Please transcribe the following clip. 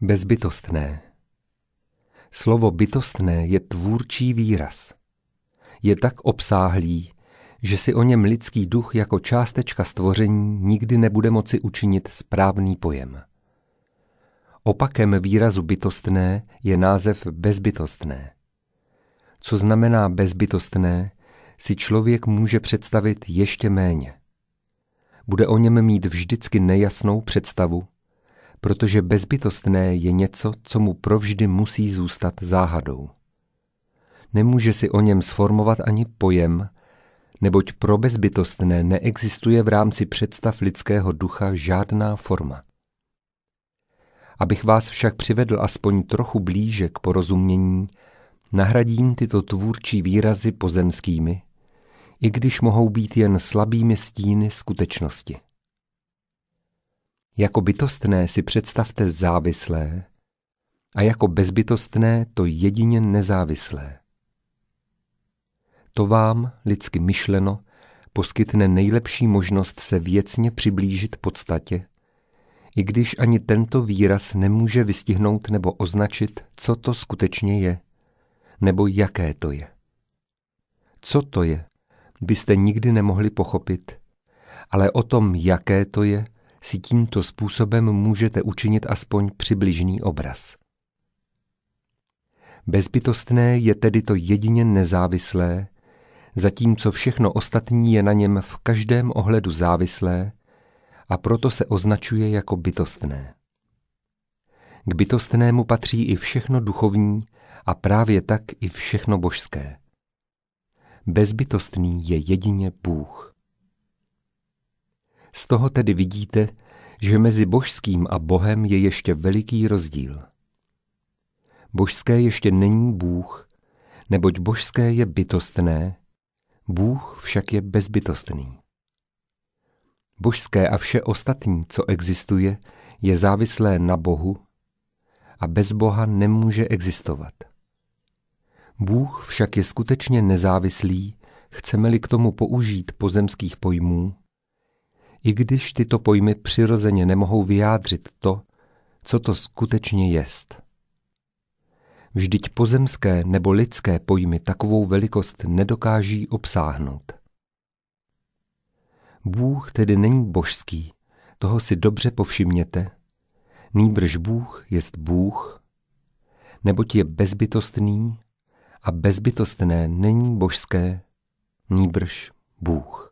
Bezbytostné. Slovo bytostné je tvůrčí výraz. Je tak obsáhlý, že si o něm lidský duch jako částečka stvoření nikdy nebude moci učinit správný pojem. Opakem výrazu bytostné je název bezbytostné. Co znamená bezbytostné, si člověk může představit ještě méně. Bude o něm mít vždycky nejasnou představu, protože bezbytostné je něco, co mu provždy musí zůstat záhadou. Nemůže si o něm sformovat ani pojem, neboť pro bezbytostné neexistuje v rámci představ lidského ducha žádná forma. Abych vás však přivedl aspoň trochu blíže k porozumění, nahradím tyto tvůrčí výrazy pozemskými, i když mohou být jen slabými stíny skutečnosti. Jako bytostné si představte závislé a jako bezbytostné to jedině nezávislé. To vám, lidsky myšleno, poskytne nejlepší možnost se věcně přiblížit podstatě, i když ani tento výraz nemůže vystihnout nebo označit, co to skutečně je, nebo jaké to je. Co to je, byste nikdy nemohli pochopit, ale o tom, jaké to je, si tímto způsobem můžete učinit aspoň přibližný obraz. Bezbytostné je tedy to jedině nezávislé, zatímco všechno ostatní je na něm v každém ohledu závislé a proto se označuje jako bytostné. K bytostnému patří i všechno duchovní a právě tak i všechno božské. Bezbytostný je jedině Bůh. Z toho tedy vidíte, že mezi božským a Bohem je ještě veliký rozdíl. Božské ještě není Bůh, neboť božské je bytostné, Bůh však je bezbytostný. Božské a vše ostatní, co existuje, je závislé na Bohu a bez Boha nemůže existovat. Bůh však je skutečně nezávislý, chceme-li k tomu použít pozemských pojmů, i když tyto pojmy přirozeně nemohou vyjádřit to, co to skutečně jest. Vždyť pozemské nebo lidské pojmy takovou velikost nedokáží obsáhnout. Bůh tedy není božský, toho si dobře povšimněte. Nýbrž Bůh jest Bůh, neboť je bezbytostný a bezbytostné není božské, nýbrž Bůh.